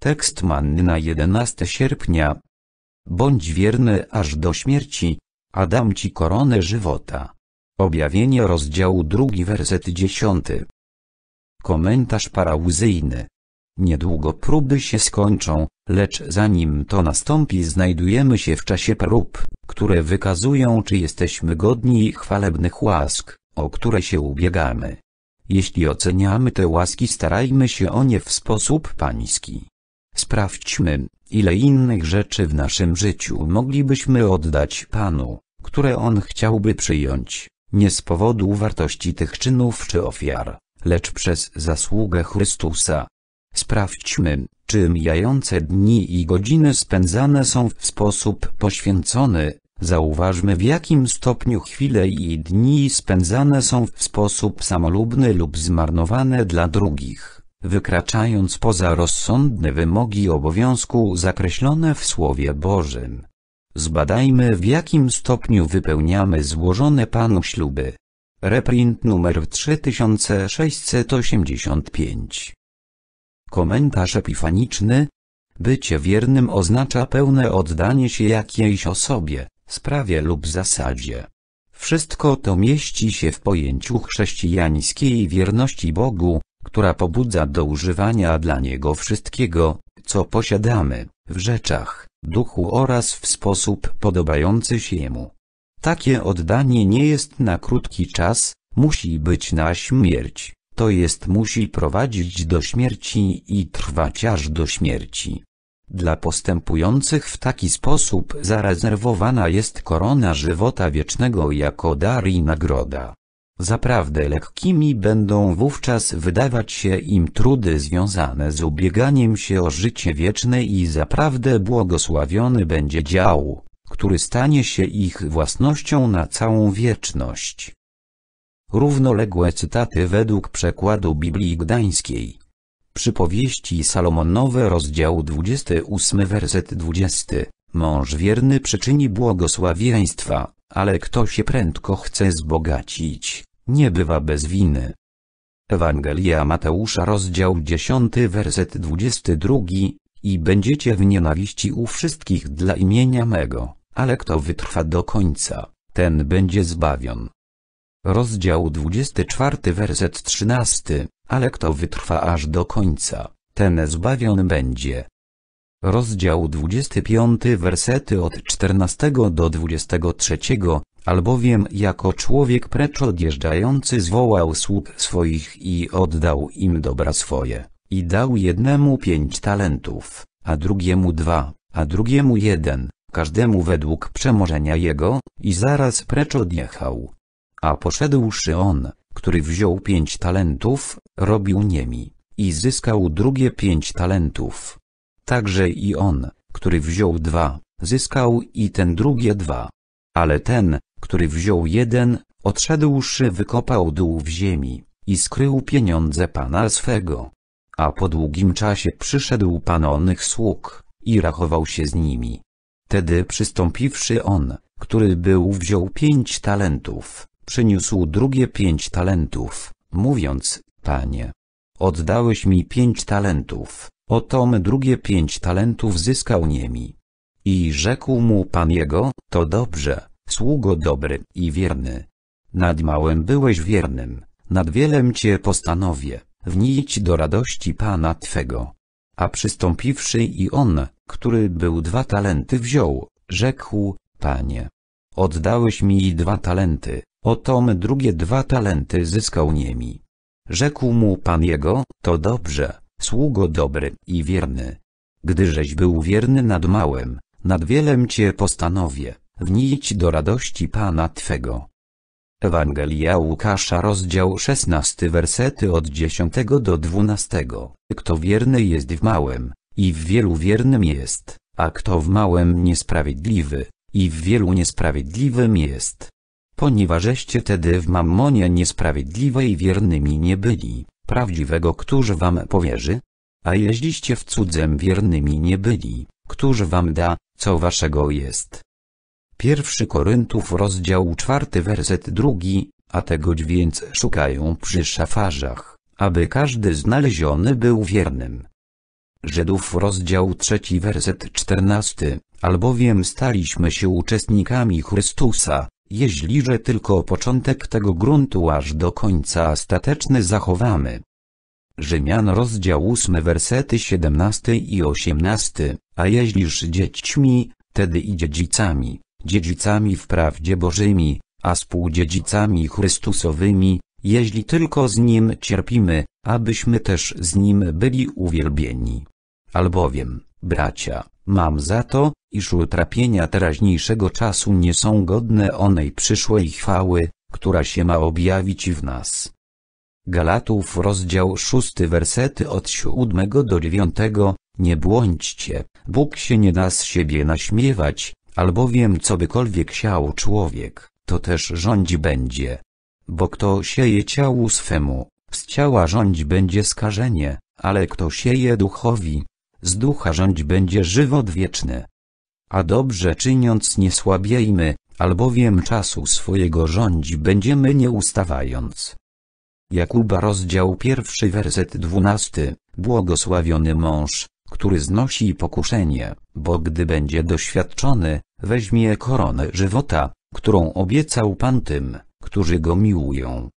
Tekst na 11 sierpnia. Bądź wierny aż do śmierci, a dam ci koronę żywota. Objawienie rozdziału 2 werset 10. Komentarz parałzyjny. Niedługo próby się skończą, lecz zanim to nastąpi znajdujemy się w czasie prób, które wykazują czy jesteśmy godni chwalebnych łask, o które się ubiegamy. Jeśli oceniamy te łaski starajmy się o nie w sposób pański. Sprawdźmy, ile innych rzeczy w naszym życiu moglibyśmy oddać Panu, które On chciałby przyjąć, nie z powodu wartości tych czynów czy ofiar, lecz przez zasługę Chrystusa. Sprawdźmy, czy mijające dni i godziny spędzane są w sposób poświęcony, Zauważmy w jakim stopniu chwile i dni spędzane są w sposób samolubny lub zmarnowane dla drugich wykraczając poza rozsądne wymogi obowiązku zakreślone w Słowie Bożym. Zbadajmy w jakim stopniu wypełniamy złożone Panu śluby. Reprint numer 3685 Komentarz epifaniczny Bycie wiernym oznacza pełne oddanie się jakiejś osobie, sprawie lub zasadzie. Wszystko to mieści się w pojęciu chrześcijańskiej wierności Bogu, która pobudza do używania dla niego wszystkiego, co posiadamy, w rzeczach, duchu oraz w sposób podobający się jemu. Takie oddanie nie jest na krótki czas, musi być na śmierć, to jest musi prowadzić do śmierci i trwać aż do śmierci. Dla postępujących w taki sposób zarezerwowana jest korona żywota wiecznego jako dar i nagroda. Zaprawdę lekkimi będą wówczas wydawać się im trudy związane z ubieganiem się o życie wieczne i zaprawdę błogosławiony będzie dział, który stanie się ich własnością na całą wieczność. Równoległe cytaty według przekładu Biblii Gdańskiej. Przypowieści Salomonowe rozdział 28 werset 20. Mąż wierny przyczyni błogosławieństwa, ale kto się prędko chce zbogacić, nie bywa bez winy. Ewangelia Mateusza rozdział 10 werset 22 i będziecie w nienawiści u wszystkich dla imienia mego, ale kto wytrwa do końca, ten będzie zbawion. Rozdział 24 werset 13, ale kto wytrwa aż do końca, ten zbawion będzie. Rozdział 25 wersety od 14 do 23, Albowiem jako człowiek precz odjeżdżający zwołał sług swoich i oddał im dobra swoje, i dał jednemu pięć talentów, a drugiemu dwa, a drugiemu jeden, każdemu według przemożenia jego, i zaraz precz odjechał. A poszedłszy on, który wziął pięć talentów, robił niemi, i zyskał drugie pięć talentów. Także i on, który wziął dwa, zyskał i ten drugie dwa. Ale ten, który wziął jeden, odszedłszy wykopał dół w ziemi i skrył pieniądze pana swego. A po długim czasie przyszedł pan onych sług i rachował się z nimi. Tedy przystąpiwszy on, który był wziął pięć talentów, przyniósł drugie pięć talentów, mówiąc, panie, oddałeś mi pięć talentów, oto my drugie pięć talentów zyskał niemi. I rzekł mu pan jego, to dobrze, Sługo dobry i wierny. Nad małym byłeś wiernym, nad wielem cię postanowię, wnić do radości Pana Twego. A przystąpiwszy i on, który był dwa talenty wziął, rzekł, Panie, oddałeś mi dwa talenty, otom drugie dwa talenty zyskał niemi. Rzekł mu Pan jego, to dobrze, sługo dobry i wierny. Gdyżeś był wierny nad małym, nad wielem cię postanowię wnijć do radości Pana Twego. Ewangelia Łukasza rozdział 16 wersety od 10 do 12. Kto wierny jest w małym, i w wielu wiernym jest, a kto w małym niesprawiedliwy, i w wielu niesprawiedliwym jest. Ponieważeście tedy w mammonie niesprawiedliwej wiernymi nie byli, prawdziwego któż wam powierzy? A jeździście w cudzem wiernymi nie byli, któż wam da, co waszego jest. 1 Koryntów rozdział 4 werset 2, a tego więc szukają przy szafarzach, aby każdy znaleziony był wiernym. Żydów rozdział 3 werset 14, albowiem staliśmy się uczestnikami Chrystusa, jeśli tylko początek tego gruntu aż do końca ostateczny zachowamy. Rzymian rozdział 8 wersety 17 i 18, a jeśliż dziećmi, tedy i dziedzicami, dziedzicami w prawdzie Bożymi, a współdziedzicami Chrystusowymi, jeśli tylko z Nim cierpimy, abyśmy też z Nim byli uwielbieni. Albowiem, bracia, mam za to, iż utrapienia teraźniejszego czasu nie są godne onej przyszłej chwały, która się ma objawić w nas. Galatów rozdział 6 wersety od 7 do 9 Nie błądźcie, Bóg się nie da z siebie naśmiewać, albowiem cobykolwiek siał człowiek, to też rządzi będzie. Bo kto sieje ciału swemu, z ciała rządź będzie skażenie, ale kto sieje duchowi, z ducha rządź będzie żywot wieczny. A dobrze czyniąc nie słabiejmy, albowiem czasu swojego rządzi, będziemy nie ustawając. Jakuba rozdział pierwszy werset dwunasty. Błogosławiony mąż, który znosi pokuszenie, bo gdy będzie doświadczony, weźmie koronę żywota, którą obiecał Pan tym, którzy go miłują.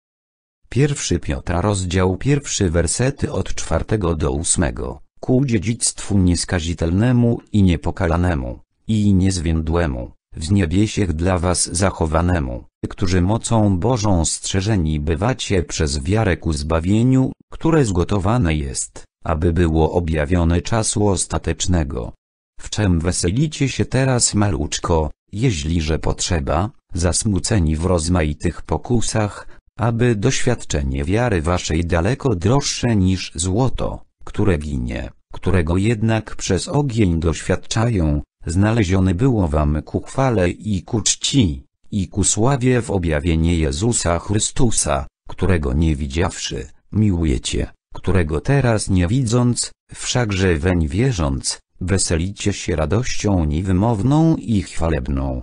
1 Piotra rozdział pierwszy wersety od czwartego do ósmego, ku dziedzictwu nieskazitelnemu i niepokalanemu, i niezwiędłemu, w niebiesiech dla was zachowanemu, którzy mocą Bożą strzeżeni bywacie przez wiarę ku zbawieniu, które zgotowane jest aby było objawione czasu ostatecznego. W czym weselicie się teraz maluczko, jeśli że potrzeba, zasmuceni w rozmaitych pokusach, aby doświadczenie wiary waszej daleko droższe niż złoto, które ginie, którego jednak przez ogień doświadczają, znalezione było wam ku chwale i ku czci, i ku sławie w objawienie Jezusa Chrystusa, którego nie widziawszy, miłujecie którego teraz nie widząc, wszakże weń wierząc, weselicie się radością niewymowną i chwalebną.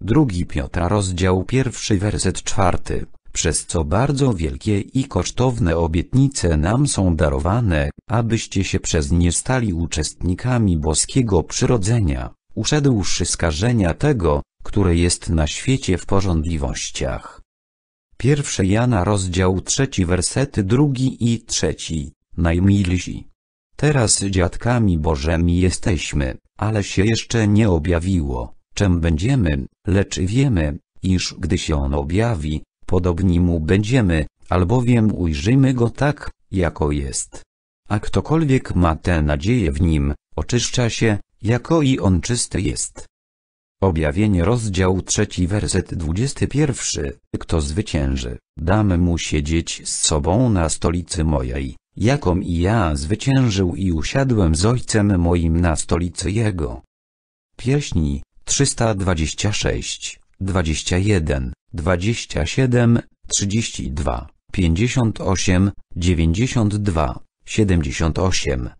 Drugi Piotra rozdział pierwszy werset czwarty, przez co bardzo wielkie i kosztowne obietnice nam są darowane, abyście się przez nie stali uczestnikami boskiego przyrodzenia, uszedłszy skażenia tego, które jest na świecie w porządliwościach pierwszy Jana rozdział trzeci wersety drugi i trzeci, najmilsi. Teraz dziadkami Bożemi jesteśmy, ale się jeszcze nie objawiło, czym będziemy, lecz wiemy, iż gdy się On objawi, podobni Mu będziemy, albowiem ujrzymy Go tak, jako jest. A ktokolwiek ma tę nadzieję w Nim, oczyszcza się, jako i On czysty jest. Objawienie rozdział 3 werset 21. Kto zwycięży, dam mu siedzieć z sobą na stolicy mojej, jaką i ja zwyciężył i usiadłem z ojcem moim na stolicy jego. Pieśni 326, 21, 27, 32, 58, 92, 78.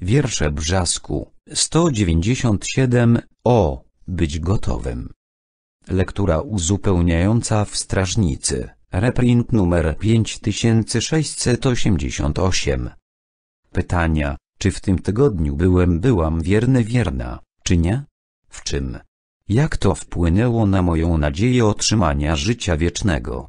Wiersze Brzasku 197, o być gotowym. Lektura uzupełniająca w strażnicy, reprint numer 5688. Pytania, czy w tym tygodniu byłem byłam wierny wierna, czy nie? W czym? Jak to wpłynęło na moją nadzieję otrzymania życia wiecznego?